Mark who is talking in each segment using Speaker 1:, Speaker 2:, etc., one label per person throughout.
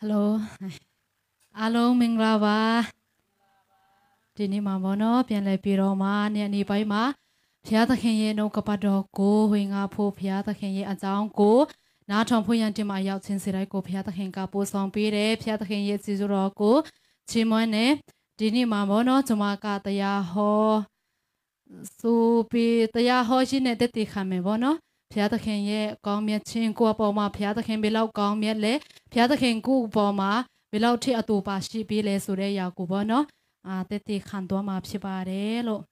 Speaker 1: ဟယ်လိုအားလုံးမင်္ဂလာပါဒီနေ့မှာဘောနော်ပြန်လည်ပြီးတော့မှနေ့အနေပိုင်းမှာဘုရားသခင်ရဲ့နှုတ်ကပတ်တော်ကိုဝေငါဖို့ဘုရားသခင်ရဲ့အကြောင်းကိုနားထောင်ဖွင့်ရတင်မှာရောက်ချင်းစေတိုင်းကိုဘုရားသခင်ကပို့ဆောင်ပေးတယ်ဘုရားသခင်ရဲ့စီစိုးတော်ကိုချီးမွမ်းတယ်ဒီနေ့မှာဘောနော်ကျွန်မကတရားဟောဆိုပြီးတရားဟောရှင်းတဲ့တည်ခံမယ်ဘောနော်ဘုရားသခင်ရဲ့ကောင်းမြတ်ခြင်းကိုအပေါ်မှာဘုရားသခင်ဘယ်လောက်ကောင်းမြတ်လဲဘုရားသခင်ကိုအပေါ်မှာဘယ်လောက်ထိအတူပါရှိပေးလဲဆိုတဲ့အရာကိုပေါ့နော်အာတက်တက်ခံသွားမှာဖြစ်ပါတယ်လို့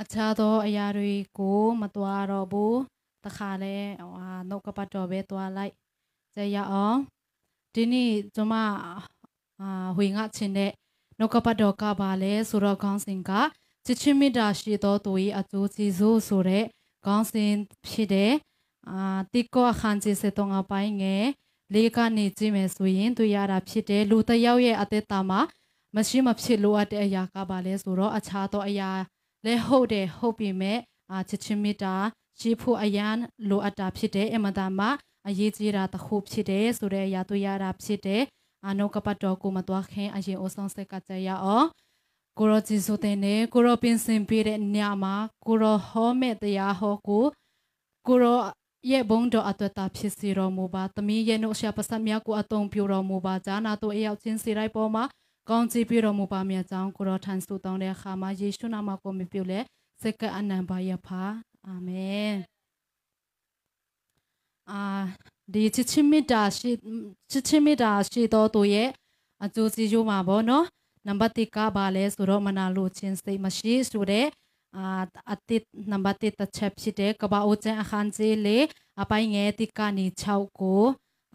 Speaker 1: အခြားသောအရာတွေကိုမသွားတော့ဘူးတခါလဲဟာနှုတ်ကပတ်တော်ပဲသွားလိုက်ကြရအောင်ဒီနေ့ကျွန်မအာဝင်ငါချင်းတဲ့နှုတ်ကပတ်တော်ကပါလဲဆိုတော့ခေါင်းစဉ်ကချစ်ချင်းမေတ္တာရှိသောသူ၏အကျိုးကျေးဇူးဆိုတဲ့ခေါင်းစဉ်ဖြစ်တဲ့အာတိကောအခန်းကြီးစတုံးအပိုင်းငယ်လေးကနေကြည့်မယ်ဆိုရင်တွေ့ရတာဖြစ်တယ်လူတစ်ယောက်ရဲ့အသက်တာမှာမရှိမဖြစ်လိုအပ်တဲ့အရာကပါလဲဆိုတော့အခြားသောအရာလဲဟုတ်တယ်ဟုတ်ပြီမဲ့အာချစ်ချင်းမေတ္တာရှိဖို့အရန်လိုအပ်တာဖြစ်တယ်အမှန်တမ်းမှအရေးကြီးတာတစ်ခုဖြစ်တယ်ဆိုတဲ့အရာတွေ့ရတာဖြစ်တယ်အနောကပတ်တော်ကိုမတော်ခင်အရင်အဆောင်ဆက်ကကြရအောင်ကိုရောဂျေဇုတဲ့နဲ့ကိုရောပင်စင်ပေးတဲ့ညမှာကိုရောဟောမဲ့တရားဟောကိုကိုရောရဲ့ဘုံတော်အတွက်တာဖြစ်စီတော်မူပါသမီးရဲ့နှုတ်ရှာပစတ်များကိုအတုံပြတော်မူပါဇာနာတို့အရောက်ချင်းစီလိုက်ပေါ်မှာကောင်းချီးပြတော်မူပါမြတ်ကြောင်းကိုရောထန်ဆုတောင်းတဲ့အခါမှာယေရှုနာမကိုမြပြုလဲစကအနံပါယဖာအာမင်အာဒီချစ်ချင်းမေတ္တာရှိချစ်ချင်းမေတ္တာရှိတော်သူရဲ့အကျိုးစီးရိုးမှာပေါ့နော်နံပါတ်1ကဘာလဲဆိုတော့မနာလိုခြင်းစိတ်မရှိဆိုတဲ့အာအတိတ်နံပါတ်1တစ်ချက်ဖြစ်တဲ့ကဘာအိုချန်အခန်းကြီးလေအပိုင်းငယ်တိကနေ6ကို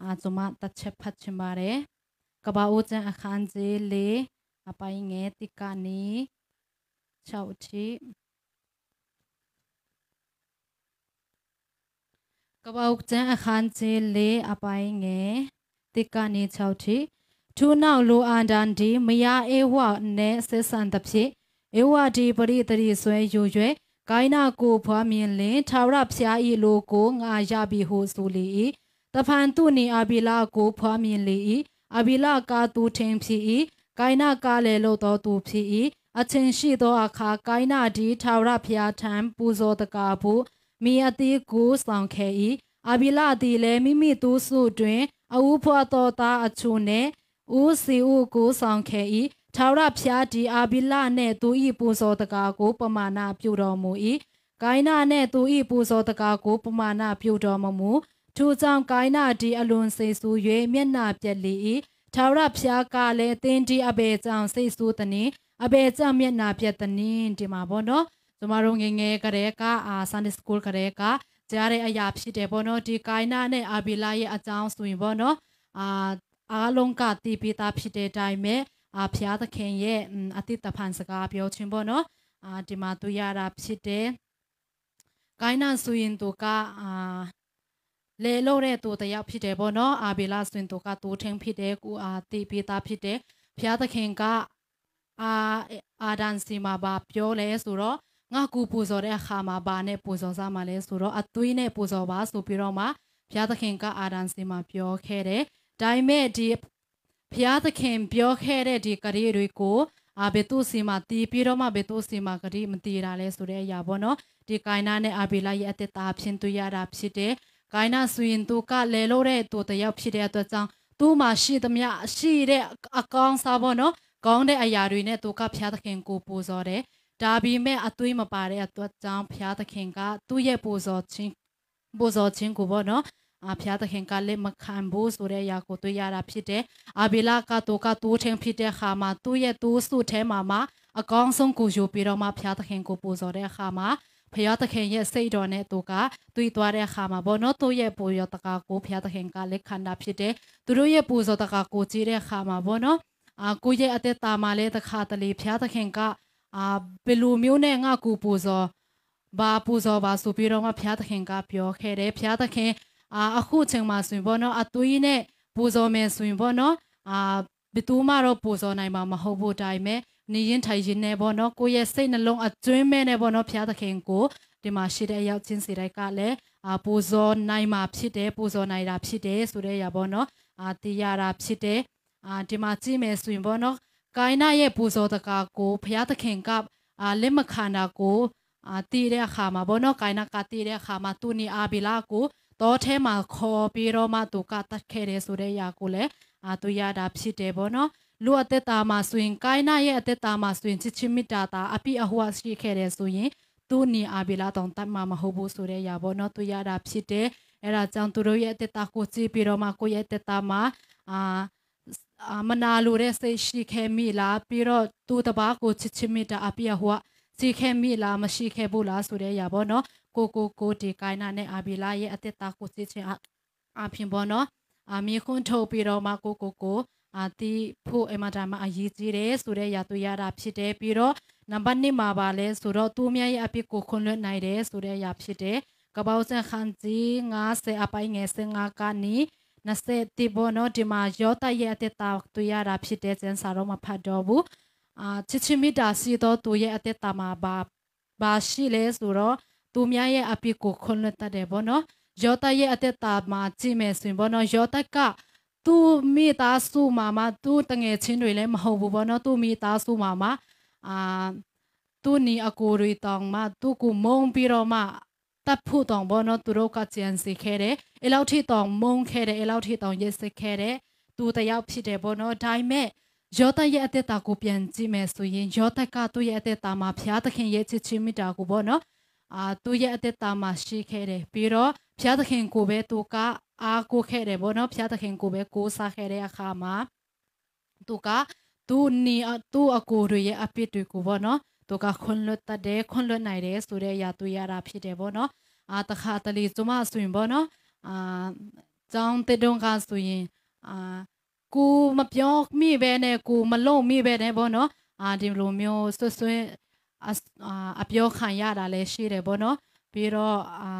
Speaker 1: အာကျွန်မတစ်ချက်ဖတ်ချင်ပါတယ်ကဘာအိုချန်အခန်းကြီးလေအပိုင်းငယ်တိကနေ6ချီကပောက်ကျန်းအခန်းချေလေအပိုင်ငယ်တိကနေ6ထိထူနောက်လိုအန်ဒန်ဒီမယာအေဝနဲဆက်ဆန်သဖြင့်အေဝဒီပရိတရိဆွဲယူ၍ဂိုင်းနာကိုဖွားမြင်လင်ထာဝရဖျားဤလိုကိုငါရပြီဟုဆိုလေ၏တဖန်သူနေအဘိလာကို ဖွားမြင်လေ၏အဘိလာကာသူထင်ဖြစ်၏ဂိုင်းနာကာလည်းလို့တော်သူဖြစ်၏အချင်းရှိသောအခါဂိုင်းနာဒီထာဝရဖျားထံပူဇော်တကားဖို့မိအသေးကိုဆောင်ခဲ့၏အဘိလာသည်လည်းမိမိသူစုတွင်အဝူဖွာတော်သားအချို့နှင့်ဦးစီဦးကိုဆောင်ခဲ့၏ထာဝရဘုရားဒီအဘိလာနှင့်သူ၏ပူဇော်တကားကို ပမာဏပြုတော်မူ၏ဂိုင်းနာနှင့်သူ၏ပူဇော်တကားကို ပမာဏပြုတော်မမူထိုကြောင့်ဂိုင်းနာဒီအလွန်စိတ်ဆူ၍မျက်နှာပြက်လေ၏ထာဝရဘုရားကလည်းသင်ဒီအဘယ်ကြောင့်စိတ်ဆူသနည်းအဘယ်ကြောင့်မျက်နှာပြက်သနည်းဒီမှာပေါ့နော်ကျမတို့ငငယ်ကလေးကအာဆန်ဒစ်စကူးကလေးကကြားတဲ့အရာ ဖြစ်တယ်ပေါ့နော်ဒီကိုင်းနာနဲ့အာဘီလာရဲ့အကြောင်းဆိုရင်ပေါ့နော်အာအားလုံးကတီးပီးသားဖြစ်တဲ့အတိုင်းပဲအာဖျားသခင်ရဲ့အတိတ်တဖန်စကားပြောခြင်းပေါ့နော်အာဒီမှာတွေ့ရတာဖြစ်တယ်ကိုင်းနာဆိုရင်သူကအာလေလို့တဲ့သူတယောက်ဖြစ်တယ်ပေါ့နော်အာဘီလာဆိုရင်သူကသူထင်းဖြစ်တယ်ကိုအာတီးပီးသားဖြစ်တယ်ဖျားသခင်ကအာအာဒန်စီမှာပါပြောလဲဆိုတော့ငါကူပူဇော်တဲ့အခါမှာဘာနဲ့ပူဇော်စားမှာလဲဆိုတော့အသွေးနဲ့ပူဇော်ပါဆိုပြီးတော့မှဘုရားသခင်ကအာဒန်စီမှာပြောခဲ့တယ်။ဒါပေမဲ့ဒီဘုရားသခင်ပြောခဲ့တဲ့ဒီကလေးတွေကိုအာဘေတုစီမှာတီးပြီးတော့မှဘေတုစီမှာကလေးမတီးတာလဲဆိုတဲ့အရာပေါ့နော်။ဒီကိုင်နာနဲ့အာဘေလာရဲ့အသက်တာဖြင့်တွေ့ရတာဖြစ်တယ်။ကိုင်နာဆိုရင်သူကလဲလို့တဲ့သူတယောက်ဖြစ်တဲ့အတွက်ကြောင့်သူ့မှာရှိသမျှရှိတဲ့အကောင်းစားပေါ့နော်။ကောင်းတဲ့အရာတွေနဲ့သူကဘုရားသခင်ကိုပူဇော်တယ်။ဒါပေမဲ့အသွေးမပါတဲ့အတွက်ကြောင့်ဘုရားသခင်ကသူ့ရဲ့ပူဇော်ခြင်းပူဇော်ခြင်းကိုပေါ့နော်အဖျားသခင်ကလည်းမခံဘူးဆိုတဲ့အရာကိုတွေ့ရတာဖြစ်တယ်။အဘိလာကတိုကတိုးထင်းဖြစ်တဲ့အခါမှာသူ့ရဲ့တိုးစုထဲမှာမှအကောင်းဆုံးကိုယူပြီးတော့မှဖျားသခင်ကိုပူဇော်တဲ့အခါမှာဖျားသခင်ရဲ့စိတ်တော်နဲ့သူကတွေ့သွားတဲ့အခါမှာဘောနော်သူ့ရဲ့ပူဇော်တကာကိုဖျားသခင်ကလည်းခံတာဖြစ်တယ်။သူတို့ရဲ့ပူဇော်တကာကိုကြည့်တဲ့အခါမှာဘောနော်အာကိုရဲ့အသက်တာမှာလည်းတခါတလေဖျားသခင်ကအာဘယ်လိုမျိုးနဲ့ငါကိုပူဇော်ဘာပူဇော်ပါဆိုပြီးတော့မှဘုရားသခင်ကပြောခဲ့တယ်ဘုရားသခင်အာအခုချိန်မှာဆိုရင်ပေါ့နော်အသွေးနဲ့ပူဇော်မယ်ဆိုရင်ပေါ့နော်အာဘယ်သူမှတော့ပူဇော်နိုင်မှာမဟုတ်ဘူးဒါပေမဲ့နေရင်ထိုင်ရင်နဲ့ပေါ့နော်ကိုယ့်ရဲ့စိတ်နှလုံးအကျွင်းမဲ့နဲ့ပေါ့နော်ဘုရားသခင်ကိုဒီမှာရှိတဲ့အရောက်ချင်းစီတိုက်ကလည်းအာပူဇော်နိုင်မှာဖြစ်တယ်ပူဇော်နိုင်တာဖြစ်တယ်ဆိုတဲ့အရာပေါ့နော်အာတရားတာဖြစ်တယ်အာဒီမှာကြည့်မယ်ဆိုရင်ပေါ့နော်ကိုင်းနာရဲ့ပူဇော်တကာကိုဘုရားသခင်ကလက်မခံတာကိုတည်တဲ့အခါမှာဘောနော်ကိုင်းနာကတည်တဲ့အခါမှာသူနီအာဘီလာကိုတော့ထဲမှာခေါ်ပြီးတော့မှသူကတတ်ခဲ့တယ်ဆိုတဲ့အရာကိုလည်းအာသူရတာဖြစ်တယ်ဘောနော်လူအသက်တာမှာဆိုရင်ကိုင်းနာရဲ့အသက်တာမှာဆိုရင်ချစ်ချင်းမေတ္တာတာအပိအဟဝရှိခဲ့တယ်ဆိုရင် သူနီအာဘီလာတောင်တတ်မှာမဟုတ်ဘူးဆိုတဲ့အရာဘောနော် သူရတာဖြစ်တယ်အဲ့ဒါကြောင့်သူတို့ရဲ့အသက်တာကိုကြည့်ပြီးတော့မှကိုယ့်ရဲ့အသက်တာမှာအာမနာလိုတဲ့စိတ်ရှိခဲ့မိလားပြီးတော့သူတပားကိုချစ်ချစ်မိတာအပြည့်ဟောစီခဲ့မိလားမရှိခဲ့ဘူးလားဆိုတဲ့အရာပေါ့နော်ကိုကိုကိုဒီကိုင်းနာနဲ့အာဘီလာရဲ့အသက်တာကိုချစ်ချင်းအပြင်ပေါ့နော် အမြင်ခွန်းထုတ်ပြီးတော့မှကိုကိုကိုအတိဖို့အမတာမအရေးကြီးတယ်ဆိုတဲ့ရာသူရတာဖြစ်တယ်ပြီးတော့နံပါတ်1မှာပါလဲဆိုတော့သူများရဲ့အပြစ်ကိုခွန်လွတ်နိုင်တယ်ဆိုတဲ့အရာဖြစ်တယ်ကပောက်စံခန်းကြီး90အပိုင်းငယ်15ကနီး20တိဘောနော်ဒီမှာယောတရဲ့အသက်တာတွေ့ရတာဖြစ်တဲ့စံစာတော့မဖတ်တော့ဘူးအာချစ်ချစ်မိတာစီတော့သူရဲ့အသက်တာမှာဘာဘာရှိလဲဆိုတော့သူများရဲ့အပြစ်ကိုခွန်လွတ်တတ်တယ်ဗောနော်ယောတရဲ့အသက်တာမှာကြည့်မယ်ဆိုရင်ဗောနော်ယောတကသူမိသားစုမှာမှသူတငယ်ချင်းတွေလည်းမဟုတ်ဘူးဗောနော်သူမိသားစုမှာမှအာသူနီအကိုတွေတောင်မှသူကိုမုံပြီးတော့မှတပ်ဖို့တောင်ဘောနော်သူတို့ကကြံစီခဲ့တယ်အဲ့လောက်ထိတောင်မုံခဲ့တယ်အဲ့လောက်ထိတောင်ရစ်စစ်ခဲ့တယ်သူတယောက်ဖြစ်တယ်ဘောနော်ဒါပေမဲ့ယောသရဲ့အသက်တာကိုပြန်ကြည့်မယ်ဆိုရင်ယောသကသူ့ရဲ့အသက်တာမှာဘုရားသခင်ရဲ့ချစ်ခြင်းမေတ္တာကိုပေါ့နော်အာသူ့ရဲ့အသက်တာမှာရှိခဲ့တယ်ပြီးတော့ဘုရားသခင်ကိုပဲသူက အားကိုခဲ့တယ်ပေါ့နော်ဘုရားသခင်ကိုပဲကိုးစားခဲ့တဲ့အခါမှာသူကသူ့နေသူ့အကိုတွေရဲ့အပြစ်တွေကိုပေါ့နော်သူကခွန်လွတ်တတ်တယ်ခွန်လွတ်နိုင်တယ်ဆိုတဲ့အရာတွေ့ရတာဖြစ်တယ်ပေါ့နော်အာတခါတလေကျမဆိုရင်ပေါ့နော်အာကြောင်းတဲ့တုန်းကဆိုရင်အာကိုမပြောမိပဲနဲ့ကိုမလုံမိပဲနဲ့ပေါ့နော်အာဒီလိုမျိုးဆွဆွအပြောခံရတာလည်းရှိတယ်ပေါ့နော်ပြီးတော့အာ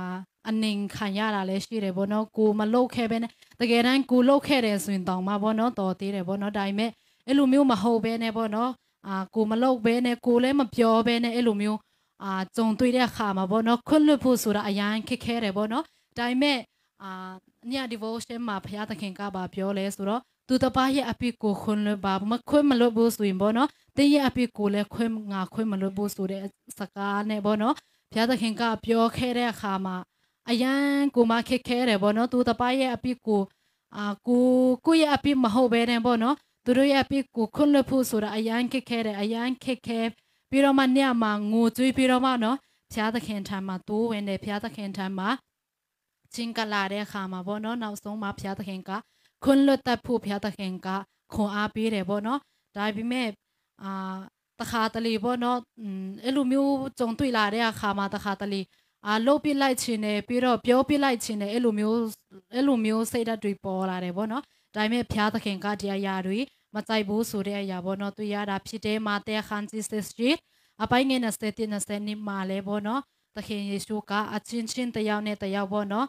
Speaker 1: အနေခံရတာလည်းရှိတယ်ပေါ့နော်ကိုမလုတ်ခဲ့ပဲနဲ့တကယ်တမ်းကိုလုတ်ခဲ့တယ်ဆိုရင်တောင်မှပေါ့နော်တော်သေးတယ်ပေါ့နော်ဒါပေမဲ့အဲ့လိုမျိုးမဟုတ်ပဲနဲ့ပေါ့နော်အာကိုမလောက်ပဲနဲ့ကိုလည်းမပြောပဲနဲ့အဲ့လိုမျိုးအာကြုံတွေ့တဲ့အခါမှာပေါ့နော်ခွတ်လွတ်ဖို့ဆိုတာအရန်ခက်ခဲတယ်ပေါ့နော်ဒါပေမဲ့အာည devotion မှာဘုရားသခင်ကပါပြောလဲဆိုတော့သူတပားရဲ့အပြစ်ကိုခွန်လွတ်ပါမခွင့်မလွတ်ဘူးဆိုရင်ပေါ့နော်တင်းရဲ့အပြစ်ကိုလည်းခွင့်ငါခွင့်မလွတ်ဘူးဆိုတဲ့စကားနဲ့ပေါ့နော်ဘုရားသခင်ကပြောခဲ့တဲ့အခါမှာအရန်ကိုမခက်ခဲတယ်ပေါ့နော်သူတပားရဲ့အပြစ်ကိုအာကိုကိုရဲ့အပြစ်မဟုတ်ဘဲနဲ့ပေါ့နော်သူတို့ရဲ့အပြစ်ကိုခွင့်လွှတ်ဖို့ဆိုတာအရန်ခက်ခဲတယ်အရန်ခက်ခဲပြီးတော့မှညမှာငိုကြွေးပြီးတော့မှနော်ဘုရားသခင်ထံမှာတိုးဝင်တယ်ဘုရားသခင်ထံမှာချင်းကလာတဲ့အခါမှာပေါ့နော်နောက်ဆုံးမှာဘုရားသခင်ကခွန်းလွတ်တတ်ဖို့ဘုရားသခင်ကခွန်အားပေးတယ်ပေါ့နော်ဒါပေမဲ့အာတခါတလေပေါ့နော်အဲ့လိုမျိုးကြုံတွေ့လာတဲ့အခါမှာတခါတလေအာလှုပ်ပစ်လိုက်ခြင်းနဲ့ပြီးတော့ပြောပစ်လိုက်ခြင်းနဲ့အဲ့လိုမျိုးအဲ့လိုမျိုးစိတ်ဓာတ်တွေပေါ်လာတယ်ပေါ့နော်ဒါပေမဲ့ဘုရားသခင်ကတရားရာတွေမကြိုက်ဘူးဆိုတဲ့အရာပေါ့နော်သူရတာဖြစ်တယ်မာတဲခန်စစ်စစ်ကြီးအပိုင်းငယ်နဲ့တင်နဲ့နိမာလဲပေါ့နော်သခင်ယေရှုကအချင်းချင်းတယောက်နဲ့တယောက်ပေါ့နော်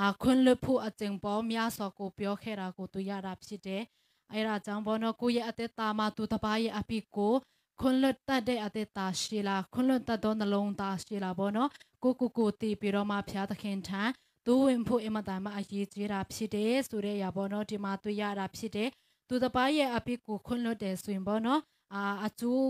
Speaker 1: အခွင့်လွတ်ဖို့အကျင့်ပေါ်များစွာကိုပြောခဲ့တာကိုသူရတာဖြစ်တယ်အဲဒါကြောင့်ပေါ့နော်ကိုယ့်ရဲ့အသက်တာမှာသူတပားရဲ့အပိကိုခွန်လွတ်တတ်တဲ့အသက်တာရှိလာခွန်လွတ်တတ်သောနှလုံးသားရှိလာပေါ့နော်ကိုကိုကိုတည်ပြီးတော့မှဖျားသခင်ထံသူဝင်ဖို့အင်မတန်မှအရေးကြီးတာဖြစ်တယ်ဆိုတဲ့အရာပေါ့နော်ဒီမှာတွေ့ရတာဖြစ်တယ်သူတစ်ပါးရဲ့အပြစ်ကိုခွင့်လွတ်တယ်ဆိုရင်ပေါ့နော်အာအကျိုး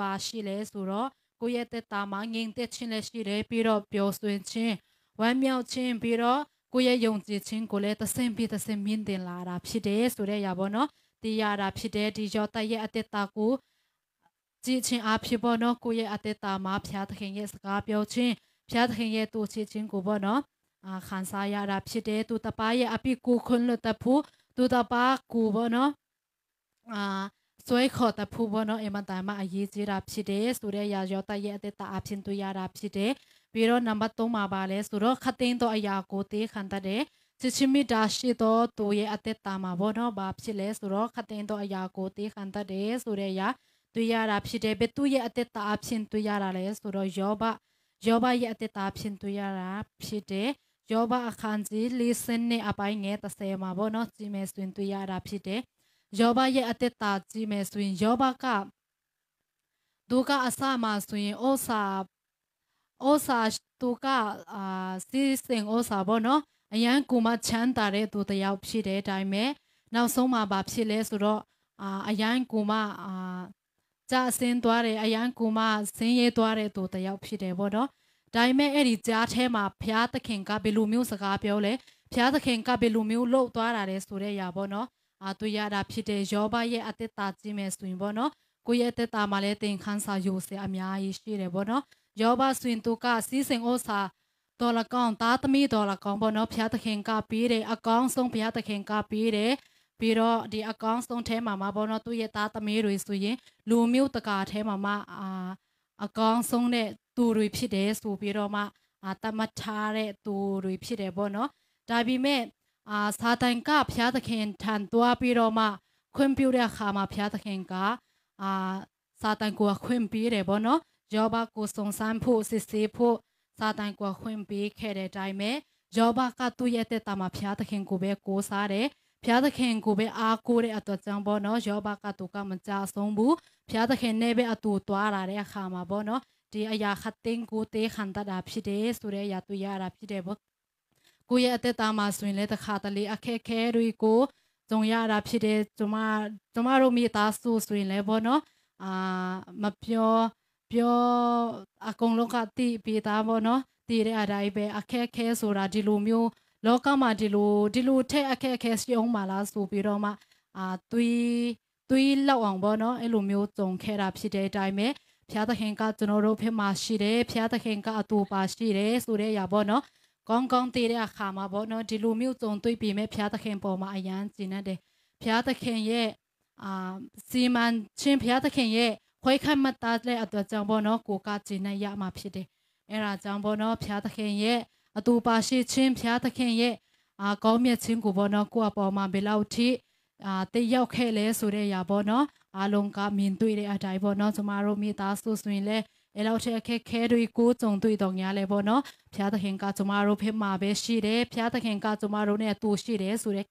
Speaker 1: ပါရှိလဲဆိုတော့ကိုယ့်ရဲ့တက်တာမှာငြိမ်သက်ခြင်းလည်းရှိတယ်ပြီးတော့ပျော်ရွှင်ခြင်းဝမ်းမြောက်ခြင်းပြီးတော့ကိုယ့်ရဲ့ယုံကြည်ခြင်းကိုလည်းသစင်ပြီးသစင်မြင့်တင်လာတာဖြစ်တယ်ဆိုတဲ့အရာပေါ့နော်တည်ရတာဖြစ်တယ်ဒီရောတက်ရဲ့အတက်တာကိုကြည်ချင်းအဖြစ်ပေါ့နော်ကိုယ့်ရဲ့အသက်တာမှာဘုရားသခင်ရဲ့စကားပြောခြင်းဘုရားသခင်ရဲ့တူချစ်ခြင်းကိုပေါ့နော်အာခံစားရတာဖြစ်တယ်သူတပားရဲ့အပြစ်ကိုခွန်းလွတ်တဖို့သူတပားကိုပေါ့နော်အာဆွဲခေါ်တဖူဘောနော်အမတန်မအရေးကြီးတာဖြစ်တယ်ဆိုတဲ့ရာရောတရဲ့အသက်တာအဖြစ်တွေ့ရတာဖြစ်တယ်ပြီးတော့နံပါတ်3မှာပါလဲဆိုတော့ခသိန်းတော့အရာကိုတေးခံတတ်တယ်ချစ်ချင်းမိတာရှိတော့သူရဲ့အသက်တာမှာဘောနော်ဘာဖြစ်လဲဆိုတော့ခသိန်းတော့အရာကိုတေးခံတတ်တယ်ဆိုတဲ့အရာတွေ့ရတာဖြစ်တယ်ဘယ်သူရဲ့အသက်တာအဖြစ်တွေ့ရတာလဲဆိုတော့ယောဘယောဘရဲ့အသက်တာအဖြစ်တွေ့ရတာဖြစ်တယ်ယောဘအခန်းကြီး၄၀နဲ့အပိုင်းငယ်30မှာဘောနော်ကြီးမဲဆွင်တွေ့ရတာဖြစ်တယ်ယောဘရဲ့အသက်တာကြည့်မယ်ဆိုရင်ယောဘကဒုက္ခအစမှာဆိုရင်ဩစာဩစာဒုက္ခအာစီစင်ဩစာဘောနော်အရန်ကူမချမ်းသာတဲ့သူတယောက်ဖြစ်တဲ့အတိုင်းပဲနောက်ဆုံးမှာဘာဖြစ်လဲဆိုတော့အာအရန်ကူမအာကြဆင်းသွားတဲ့အရန်ကူမဆင်းရဲသွားတဲ့သူတယောက်ဖြစ်တယ်ဘောနော်ဒါပေမဲ့အဲ့ဒီကြားထဲမှာဘုရားသခင်ကဘယ်လိုမျိုးစကားပြောလဲဘုရားသခင်ကဘယ်လိုမျိုးလှုပ်သွားတာလဲဆိုတဲ့အရာပေါ့နော်အာတွေ့ရတာဖြစ်တဲ့ယောဘရဲ့အသက်တာကြည့်မယ်ဆိုရင်ပေါ့နော်ကိုယ့်ရဲ့အသက်တာမှာလည်းသင်ခန်းစာယူစေအများကြီးရှိတယ်ပေါ့နော်ယောဘဆိုရင်သူကစီးစင်ဩစာဒေါ်လာကောင်သားသမီးဒေါ်လာကောင်ပေါ့နော်ဘုရားသခင်ကပေးတယ်အကောင်ဆုံးဘုရားသခင်ကပေးတယ်ပြီးတော့ဒီအကောင်ဆုံးထဲမှာမှာပေါ့နော်သူ့ရဲ့သားသမီးတွေဆိုရင်လူမျိုးတကာထဲမှာမှာအာအကောင်ဆုံးတဲ့သူတွေဖြစ်တယ်ဆိုပြီးတော့မှအတမထားတဲ့သူတွေဖြစ်တယ်ပေါ့နော်ဒါပေမဲ့အာစာတန်ကဘုရားသခင်ထံသွားပြီးတော့မှခွင့်ပြုတဲ့အခါမှာဘုရားသခင်ကအာစာတန်ကိုခွင့်ပေးတယ်ဗောနော်ယောဘကိုစုံစမ်းဖို့စစ်ဆေးဖို့စာတန်ကိုခွင့်ပေးခဲ့တဲ့အတိုင်းပဲယောဘကသူ့ရဲ့တက်တာမှာဘုရားသခင်ကိုပဲကိုးစားတယ်ဘုရားသခင်ကိုပဲအားကိုးတဲ့အတွက်ကြောင့်ဗောနော်ယောဘကသူကမကြဆုံးဘူးဘုရားသခင်နဲ့ပဲအတူသွားလာတဲ့အခါမှာဗောနော်ဒီအရာခတ်တင်ကိုတေးခံတတ်တာဖြစ်တယ်ဆိုတဲ့အရာတွေ့ရတာဖြစ်တယ်ဗောကိုယ့်ရဲ့အသက်တာမှာဆိုရင်လည်းတစ်ခါတလေအခက်အခဲတွေကိုကြုံရတာဖြစ်တယ်ကျွန်မကျွန်မတို့မိသားစုဆိုရင်လည်းပေါ့နော်အာမပြောပြောအကုန်လုံးကတိပေးတာပေါ့နော်တည်တဲ့အတိုင်းပဲအခက်အခဲဆိုတာဒီလိုမျိုးလောကမှာဒီလိုဒီလိုထက်အခက်အခဲရှိအောင်ပါလားဆိုပြီးတော့မှအာသွေးသွေးလောက်အောင်ပေါ့နော်အဲ့လိုမျိုးကြုံခဲ့တာဖြစ်တဲ့အတိုင်းပဲဖျားသခင်ကကျွန်တော်တို့ဖက်မှာရှိတယ်ဖျားသခင်ကအတူပါရှိတယ်ဆိုတဲ့အရာပေါ့နော်ကောင်းကောင်းသိတဲ့အခါမှာပေါ့နော်ဒီလိုမျိုးကြုံတွေ့ပြီးမဲ့ဘုရားသခင်ပေါ်မှာအယံကျင်တဲ့ဘုရားသခင်ရဲ့အာစီမံခြင်းဘုရားသခင်ရဲ့ခွဲခတ်မှတ်သားတဲ့အတွက်ကြောင့်ပေါ့နော်ကိုကကျင်နိုင်ရမှာဖြစ်တယ်အဲ့ဒါကြောင့်ပေါ့နော်ဘုရားသခင်ရဲ့အတူပါရှိခြင်းဘုရားသခင်ရဲ့အာကောင်းမြတ်ခြင်းကိုပေါ့နော်ကိုအပေါ်မှာဘယ်လောက်ထိအာတည်ရောက်ခဲ့လဲဆိုတဲ့အရာပေါ့နော်အားလုံးကမြင်တွေ့တဲ့အတိုင်းပေါ့နော်ကျမတို့မိသားစုဆိုရင်လည်းအဲ့လောက်တဲ့အခက်ခဲတွေကိုကြုံတွေ့တော့ညာလဲပေါ့နော်ဖျားသခင်ကကျမတို့ဖေမှာပဲရှိတယ်ဖျားသခင်ကကျမတို့နဲ့တူရှိတယ်ဆိုတဲ့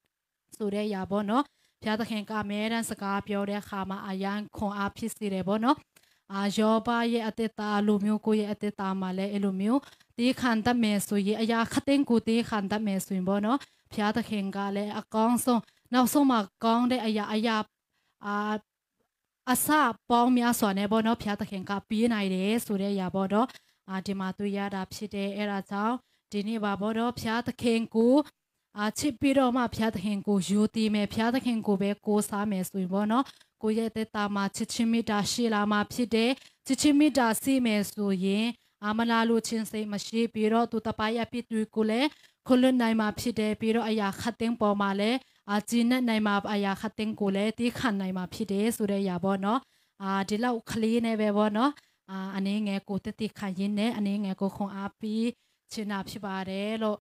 Speaker 1: ဆိုတဲ့အရာပေါ့နော်ဖျားသခင်ကအမြဲတမ်းစကားပြောတဲ့အခါမှာအယံခွန်အားဖြစ်စေတယ်ပေါ့နော်အာယောဘရဲ့အတ္တတာလူမျိုးကိုရဲ့အတ္တတာမှာလည်းအဲ့လိုမျိုးတေးခံတတ်မယ်ဆိုရင်အရာခတဲ့ကိုတေးခံတတ်မယ်ဆိုရင်ပေါ့နော်ဖျားသခင်ကလည်းအကောင်းဆုံးနောက်ဆုံးမှာကောင်းတဲ့အရာအရာအာအစပေါင်းများစွာနဲ့ပေါ့နော်ဘုရားသခင်ကပေးနိုင်တယ်ဆိုတဲ့အရာပေါ့နော်အာဒီမှာတွေ့ရတာဖြစ်တယ်အဲ့ဒါကြောင့်ဒီနေ့ပါပေါ့နော်ဘုရားသခင်ကိုအာချစ်ပြီးတော့မှဘုရားသခင်ကိုယူတည်မယ်ဘုရားသခင်ကိုပဲကိုးစားမယ်ဆိုရင်ပေါ့နော်ကိုရဲ့သက်တာမှာချစ်ချင်းမေတ္တာရှိလာမှာဖြစ်တယ်ချစ်ချင်းမေတ္တာစီမယ်ဆိုရင်အမလာလိုချင်းစိတ်မရှိပြီးတော့သူတပိုင်အပြစ်တွေကိုလည်းခွလွတ်နိုင်မှာဖြစ်တယ်ပြီးတော့အရာခတ်သိမ်းပေါ်မှာလည်းအာဂျင်းနဲ့နိုင်မာအရာခတ်တင်ကိုလေတိခန်နိုင်မာဖြစ်တယ်ဆိုတဲ့ရာပေါ့နော်အာဒီလောက်ကလေးနဲ့ပဲပေါ့နော်အာအနေငယ်ကိုတက်တိခန်ရင်းနဲ့အနေငယ်ကိုခွန်အားပေးချင်တာဖြစ်ပါတယ်လို့